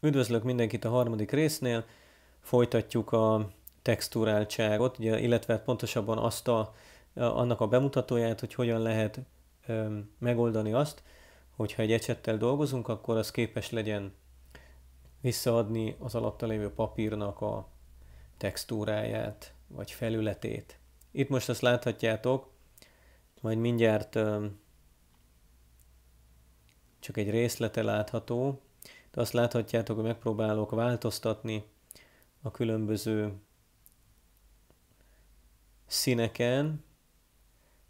Üdvözlök mindenkit a harmadik résznél. Folytatjuk a textúráltságot, ugye, illetve pontosabban azt a, annak a bemutatóját, hogy hogyan lehet megoldani azt, hogyha egy ecsettel dolgozunk, akkor az képes legyen visszaadni az alatta lévő papírnak a textúráját, vagy felületét. Itt most azt láthatjátok, majd mindjárt csak egy részlete látható, azt láthatjátok, hogy megpróbálok változtatni a különböző színeken,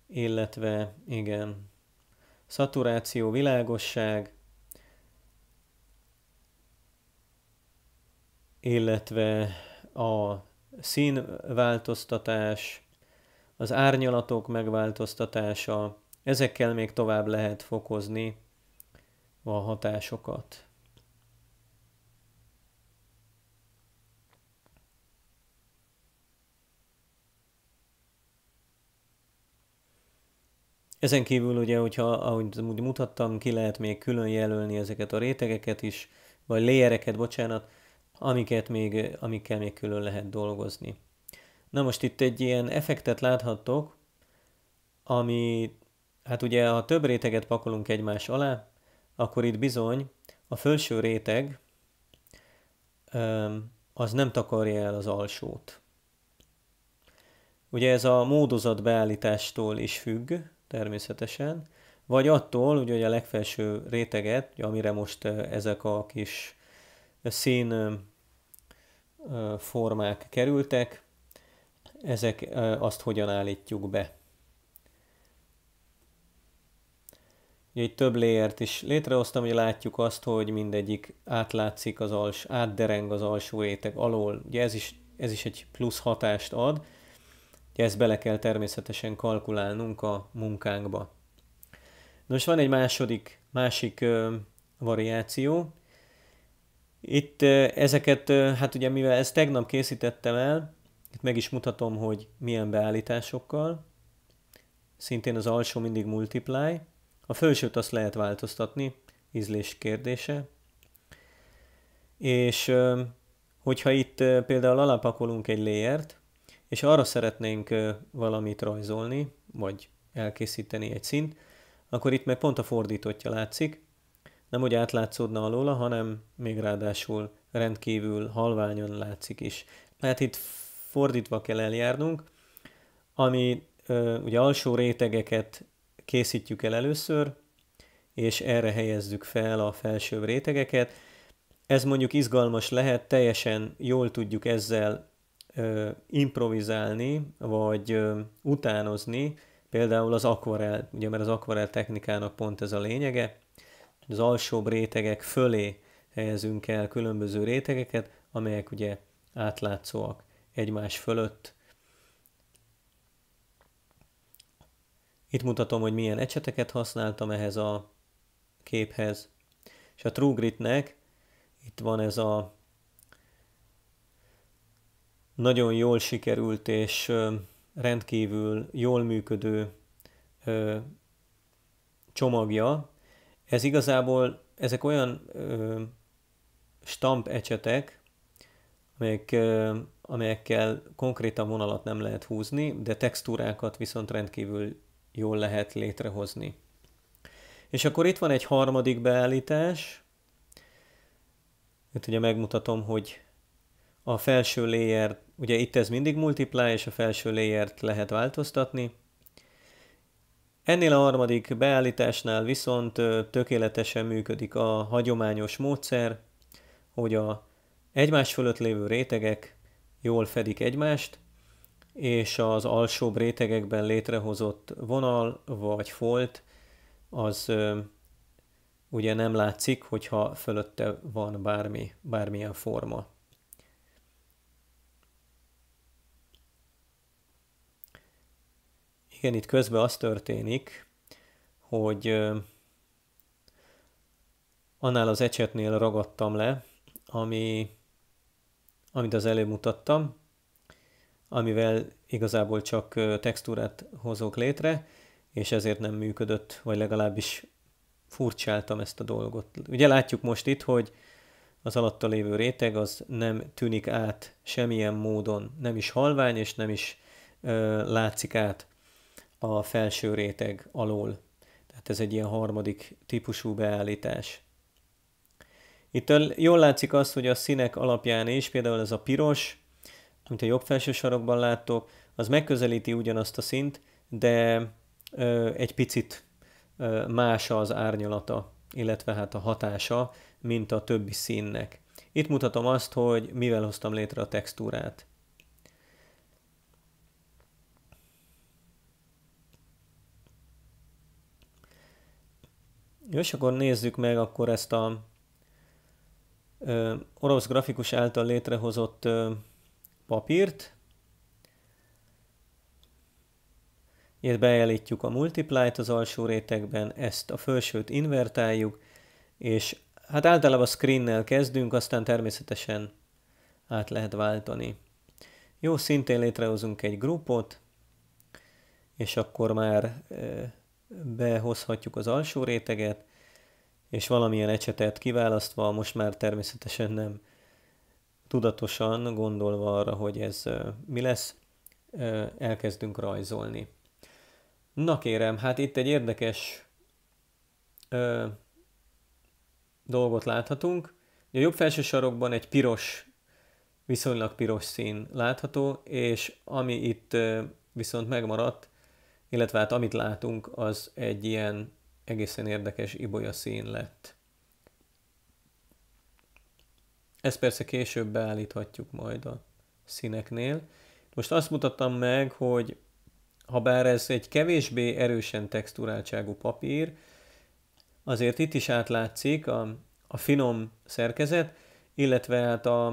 illetve igen, szaturáció, világosság, illetve a színváltoztatás, az árnyalatok megváltoztatása, ezekkel még tovább lehet fokozni a hatásokat. Ezen kívül ugye, hogyha ahogy úgy mutattam, ki lehet még külön jelölni ezeket a rétegeket is, vagy léjereket, bocsánat, amiket még, amikkel még külön lehet dolgozni. Na most itt egy ilyen effektet láthattok, ami, hát ugye ha több réteget pakolunk egymás alá, akkor itt bizony a felső réteg az nem takarja el az alsót. Ugye ez a módozat beállítástól is függ, természetesen, vagy attól, ugye, hogy a legfelső réteget, ugye, amire most ezek a kis szín formák kerültek, ezek azt hogyan állítjuk be. Ugye itt több léért is létrehoztam, hogy látjuk azt, hogy mindegyik átlátszik az alsó, átdereng az alsó réteg alól. Ugye ez is, ez is egy plusz hatást ad, ezt bele kell természetesen kalkulálnunk a munkánkba. Nos, van egy második, másik ö, variáció. Itt ö, ezeket, ö, hát ugye mivel ezt tegnap készítettem el, itt meg is mutatom, hogy milyen beállításokkal. Szintén az alsó mindig multiply. A felsőt azt lehet változtatni, ízlés kérdése. És hogyha itt például alapakolunk egy layert, és arra szeretnénk valamit rajzolni, vagy elkészíteni egy szint, akkor itt meg pont a fordítottja látszik, nem hogy átlátszódna alóla, hanem még ráadásul rendkívül halványon látszik is. Tehát itt fordítva kell eljárnunk, ami ugye alsó rétegeket készítjük el először, és erre helyezzük fel a felsőbb rétegeket. Ez mondjuk izgalmas lehet, teljesen jól tudjuk ezzel ö, improvizálni, vagy ö, utánozni, például az akvarel, ugye mert az akvarel technikának pont ez a lényege, az alsóbb rétegek fölé helyezünk el különböző rétegeket, amelyek ugye átlátszóak egymás fölött. Itt mutatom, hogy milyen ecseteket használtam ehhez a képhez. És a TrueGrid-nek itt van ez a nagyon jól sikerült és rendkívül jól működő csomagja. Ez igazából, ezek olyan stamp ecsetek, amelyek, amelyekkel konkrétan vonalat nem lehet húzni, de textúrákat viszont rendkívül jól lehet létrehozni. És akkor itt van egy harmadik beállítás. Itt ugye megmutatom, hogy a felső layer, ugye itt ez mindig multiply, és a felső layer lehet változtatni. Ennél a harmadik beállításnál viszont tökéletesen működik a hagyományos módszer, hogy a egymás fölött lévő rétegek jól fedik egymást, és az alsóbb rétegekben létrehozott vonal vagy folt az ö, ugye nem látszik, hogyha fölötte van bármi, bármilyen forma. Igen, itt közben az történik, hogy annál az ecsetnél ragadtam le, ami, amit az előbb mutattam, amivel igazából csak textúrát hozok létre, és ezért nem működött, vagy legalábbis furcsáltam ezt a dolgot. Ugye látjuk most itt, hogy az alatta lévő réteg az nem tűnik át semmilyen módon, nem is halvány, és nem is ö, látszik át a felső réteg alól. Tehát ez egy ilyen harmadik típusú beállítás. Itt jól látszik az, hogy a színek alapján is, például ez a piros, amit a jobb felső sarokban láttok, az megközelíti ugyanazt a szint, de ö, egy picit ö, más az árnyalata, illetve hát a hatása, mint a többi színnek. Itt mutatom azt, hogy mivel hoztam létre a textúrát. Jó, és akkor nézzük meg akkor ezt a ö, orosz grafikus által létrehozott ö, papírt. Itt beállítjuk a multiply-t az alsó rétegben, ezt a felsőt invertáljuk, és hát általában a screennel kezdünk, aztán természetesen át lehet váltani. Jó, szintén létrehozunk egy grupot, és akkor már behozhatjuk az alsó réteget, és valamilyen ecsetet kiválasztva, most már természetesen nem tudatosan gondolva arra, hogy ez mi lesz, elkezdünk rajzolni. Na kérem, hát itt egy érdekes ö, dolgot láthatunk. A jobb felső sarokban egy piros, viszonylag piros szín látható, és ami itt ö, viszont megmaradt, illetve hát amit látunk, az egy ilyen egészen érdekes ibolya szín lett. Ezt persze később beállíthatjuk majd a színeknél. Most azt mutattam meg, hogy ha bár ez egy kevésbé erősen texturáltságú papír, azért itt is átlátszik a, a finom szerkezet, illetve hát a,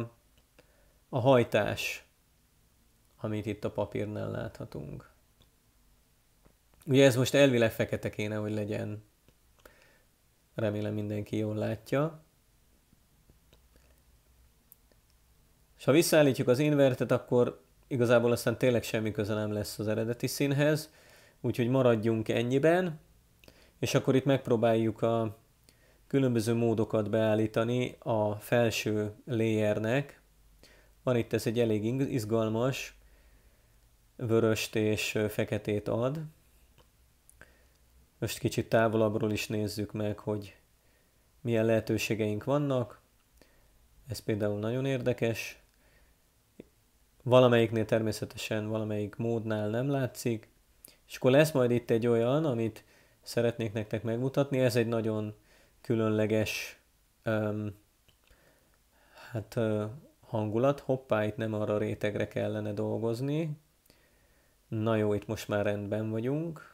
a hajtás, amit itt a papírnál láthatunk. Ugye ez most elvileg fekete kéne, hogy legyen. Remélem mindenki jól látja. És ha visszaállítjuk az invertet, akkor igazából aztán tényleg semmi köze nem lesz az eredeti színhez, úgyhogy maradjunk ennyiben, és akkor itt megpróbáljuk a különböző módokat beállítani a felső layernek. Van itt ez egy elég izgalmas, vöröst és feketét ad. Most kicsit távolabbról is nézzük meg, hogy milyen lehetőségeink vannak. Ez például nagyon érdekes. Valamelyiknél természetesen valamelyik módnál nem látszik. És akkor lesz majd itt egy olyan, amit szeretnék nektek megmutatni. Ez egy nagyon különleges um, hát, uh, hangulat. Hoppá, itt nem arra rétegre kellene dolgozni. Na jó, itt most már rendben vagyunk.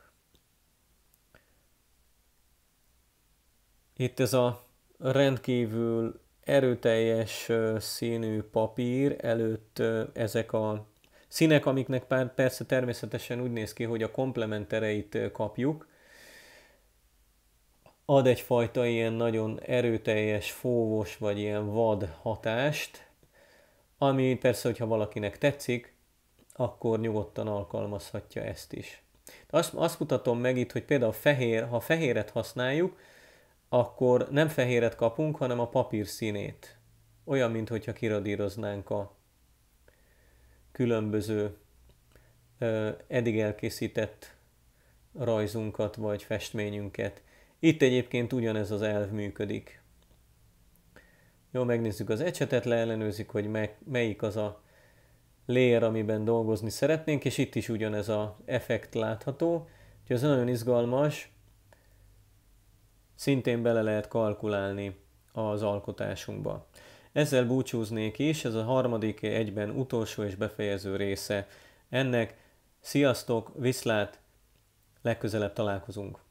Itt ez a rendkívül erőteljes színű papír előtt ezek a színek, amiknek pár, persze természetesen úgy néz ki, hogy a komplementereit kapjuk, ad egyfajta ilyen nagyon erőteljes, fóvos vagy ilyen vad hatást, ami persze, hogyha valakinek tetszik, akkor nyugodtan alkalmazhatja ezt is. Azt, azt mutatom meg itt, hogy például fehér, ha fehéret használjuk, akkor nem fehéret kapunk, hanem a papír színét. Olyan, mintha kiradíroznánk a különböző eddig elkészített rajzunkat vagy festményünket. Itt egyébként ugyanez az elv működik. Jó, megnézzük az ecsetet, leellenőzik, hogy melyik az a layer, amiben dolgozni szeretnénk, és itt is ugyanez a effekt látható. Úgyhogy ez nagyon izgalmas, szintén bele lehet kalkulálni az alkotásunkba. Ezzel búcsúznék is, ez a harmadik egyben utolsó és befejező része ennek. Sziasztok, viszlát, legközelebb találkozunk!